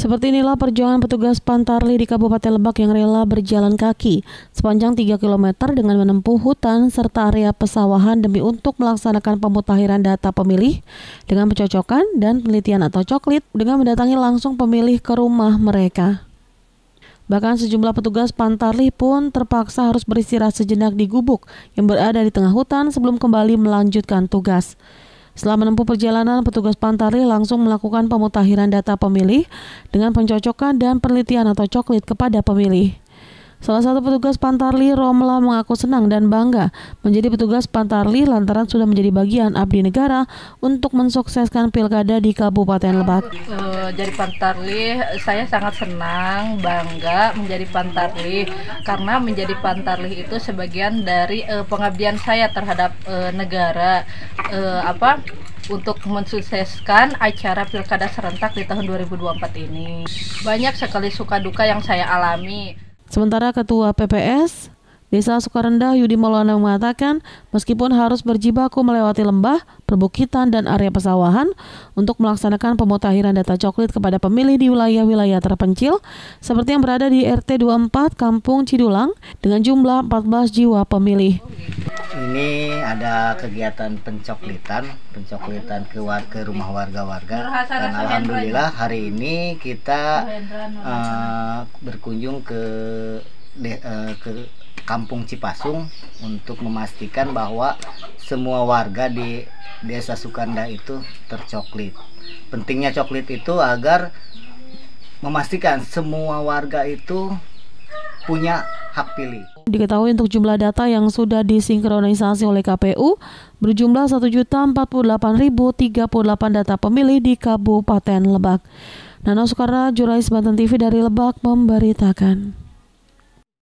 Seperti inilah perjuangan petugas Pantarli di Kabupaten Lebak yang rela berjalan kaki sepanjang 3 km dengan menempuh hutan serta area pesawahan demi untuk melaksanakan pemutahiran data pemilih dengan pencocokan dan penelitian atau coklit dengan mendatangi langsung pemilih ke rumah mereka. Bahkan sejumlah petugas Pantarli pun terpaksa harus beristirahat sejenak di gubuk yang berada di tengah hutan sebelum kembali melanjutkan tugas. Setelah menempuh perjalanan, petugas Pantari langsung melakukan pemutahiran data pemilih dengan pencocokan dan penelitian atau coklit kepada pemilih. Salah satu petugas Pantarli, Romla mengaku senang dan bangga menjadi petugas Pantarli lantaran sudah menjadi bagian abdi negara untuk mensukseskan pilkada di Kabupaten Lebak. Eh, jadi Pantarli, saya sangat senang, bangga menjadi Pantarli karena menjadi Pantarli itu sebagian dari eh, pengabdian saya terhadap eh, negara uh, apa untuk mensukseskan acara pilkada serentak di tahun 2024 ini. Banyak sekali suka duka yang saya alami. Sementara Ketua PPS Desa Sukarendah Yudi Maulana mengatakan, meskipun harus berjibaku melewati lembah, perbukitan, dan area pesawahan untuk melaksanakan pemutakhiran data coklit kepada pemilih di wilayah-wilayah terpencil, seperti yang berada di RT 24 Kampung Cidulang dengan jumlah 14 jiwa pemilih ini ada kegiatan pencoklitan, pencoklitan ke warga rumah warga-warga dan alhamdulillah hari ini kita uh, berkunjung ke de, uh, ke Kampung Cipasung untuk memastikan bahwa semua warga di Desa Sukanda itu tercoklit. Pentingnya coklit itu agar memastikan semua warga itu punya hak pilih. Diketahui untuk jumlah data yang sudah disinkronisasi oleh KPU berjumlah 1.048.038 data pemilih di Kabupaten Lebak. Nano Soekarno, Jurnalis Banten TV dari Lebak memberitakan.